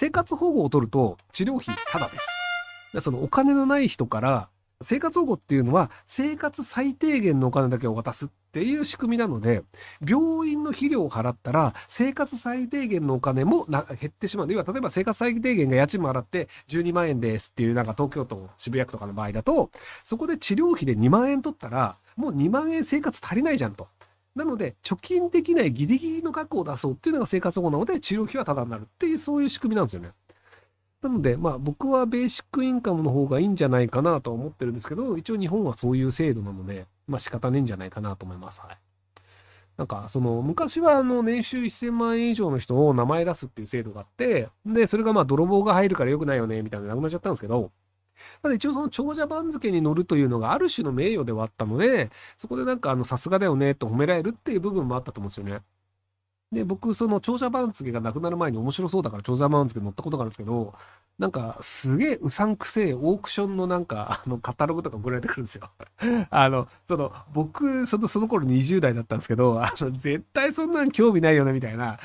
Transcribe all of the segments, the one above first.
生活保護を取ると治療費タダです。そのお金のない人から生活保護っていうのは生活最低限のお金だけを渡すっていう仕組みなので、病院の肥料を払ったら生活最低限のお金も減ってしまう。では例えば生活最低限が家賃も払って12万円ですっていうなんか東京都渋谷区とかの場合だと、そこで治療費で2万円取ったらもう2万円生活足りないじゃんと。なので、貯金できないギリギリの額を出そうっていうのが生活保護なので、治療費はタダになるっていう、そういう仕組みなんですよね。なので、まあ僕はベーシックインカムの方がいいんじゃないかなとは思ってるんですけど、一応日本はそういう制度なので、まあ仕方ねえんじゃないかなと思います。はい。なんか、その、昔は、あの、年収1000万円以上の人を名前出すっていう制度があって、で、それがまあ、泥棒が入るから良くないよね、みたいななくなっちゃったんですけど、ただ一応その長者番付に乗るというのがある種の名誉ではあったので、そこでなんかあの、さすがだよねと褒められるっていう部分もあったと思うんですよね。で、僕、その長者番付がなくなる前に面白そうだから長者番付乗ったことがあるんですけど、なんか、すげえうさんくせえオークションのなんか、あの、カタログとか送られてくるんですよ。あの、その、僕、その、その頃20代だったんですけど、あの、絶対そんなん興味ないよね、みたいな、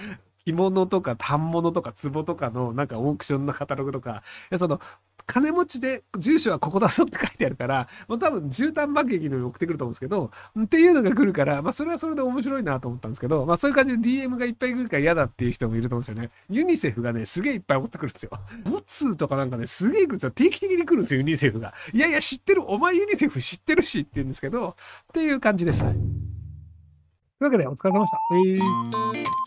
着物とか反物とか壺とかのなんかオークションのカタログとか、その金持ちで、住所はここだぞって書いてあるから、もう多分、絨毯爆撃のように送ってくると思うんですけど、っていうのが来るから、まあ、それはそれで面白いなと思ったんですけど、まあ、そういう感じで DM がいっぱい来るから嫌だっていう人もいると思うんですよね。ユニセフがね、すげえいっぱい送ってくるんですよ。ボツとかなんかね、すげえ来るんですよ。定期的に来るんですよ、ユニセフが。いやいや、知ってる、お前ユニセフ知ってるしって言うんですけど、っていう感じです。というわけで、お疲れ様でした。えー